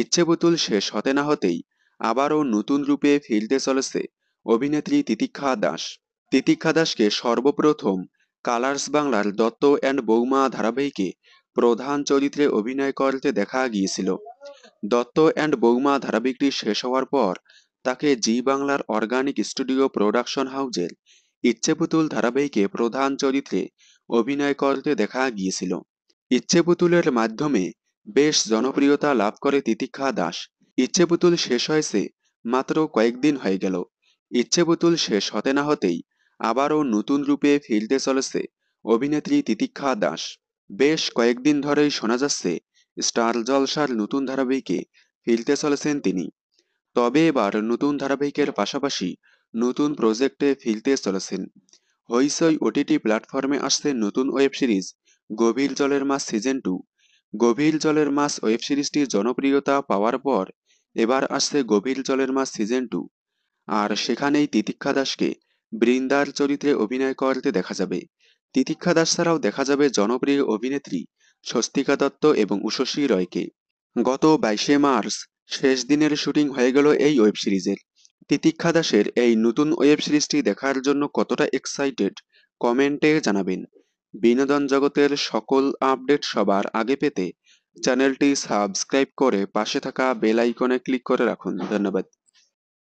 ইচ্ছে পুতুল শেষ হতে না হতেই আবারও নতুন রূপে ফিরতে চলেছে অভিনেত্রী তিতিক্ষা দাস তিতিক্ষা দাসকে সর্বপ্রথম কালার্স বাংলার দত্ত অ্যান্ড বৌমা ধারাবাহিকে প্রধান চরিত্রে অভিনয় করতে দেখা গিয়েছিল দত্ত অ্যান্ড বৌমা ধারাবাহিকটি শেষ হওয়ার পর তাকে জি বাংলার অর্গানিক স্টুডিও প্রোডাকশন হাউজের ইচ্ছেপুতুল ধারাবাহিকে প্রধান চরিত্রে অভিনয় করতে দেখা গিয়েছিল ইচ্ছেপুতুলের মাধ্যমে বেশ জনপ্রিয়তা লাভ করে তিতিক্ষা দাস ইচ্ছে পুতুল শেষ হয়েছে মাত্র কয়েকদিন হয়ে গেল ইচ্ছে পুতুল শেষ হতে না হতেই আবারও নতুন রূপে ফিরতে চলেছে অভিনেত্রী তিতিক্ষা দাস বেশ কয়েকদিন ধরেই শোনা যাচ্ছে স্টার জলসার নতুন ধারাবাহিকে ফিরতে চলেছেন তিনি তবে এবার নতুন ধারাবাহিকের পাশাপাশি নতুন প্রজেক্টে ফিরতে চলেছেন হইসই ওটিটি প্ল্যাটফর্মে আসছে নতুন ওয়েব সিরিজ গভীর জলের মাছ সিজন টু গভীর জলের মাছ ওয়েব সিরিজটির জনপ্রিয়তা পাওয়ার পর এবার আসছে গভীর জলের মাছ সিজন টু আর সেখানেই তিতিক্ষা দাসকে বৃন্দার চরিত্রে অভিনয় করতে দেখা যাবে তিতিক্ষা দাস ছাড়াও দেখা যাবে জনপ্রিয় অভিনেত্রী স্বস্তিকা দত্ত এবং উশসী রয়কে গত বাইশে মার্চ শেষ দিনের শুটিং হয়ে গেল এই ওয়েব সিরিজের তিতিক্ষা দাসের এই নতুন ওয়েব সিরিজটি দেখার জন্য কতটা এক্সাইটেড কমেন্টে জানাবেন বিনোদন জগতের সকল আপডেট সবার আগে পেতে চ্যানেলটি সাবস্ক্রাইব করে পাশে থাকা বেল আইকনে ক্লিক করে রাখুন ধন্যবাদ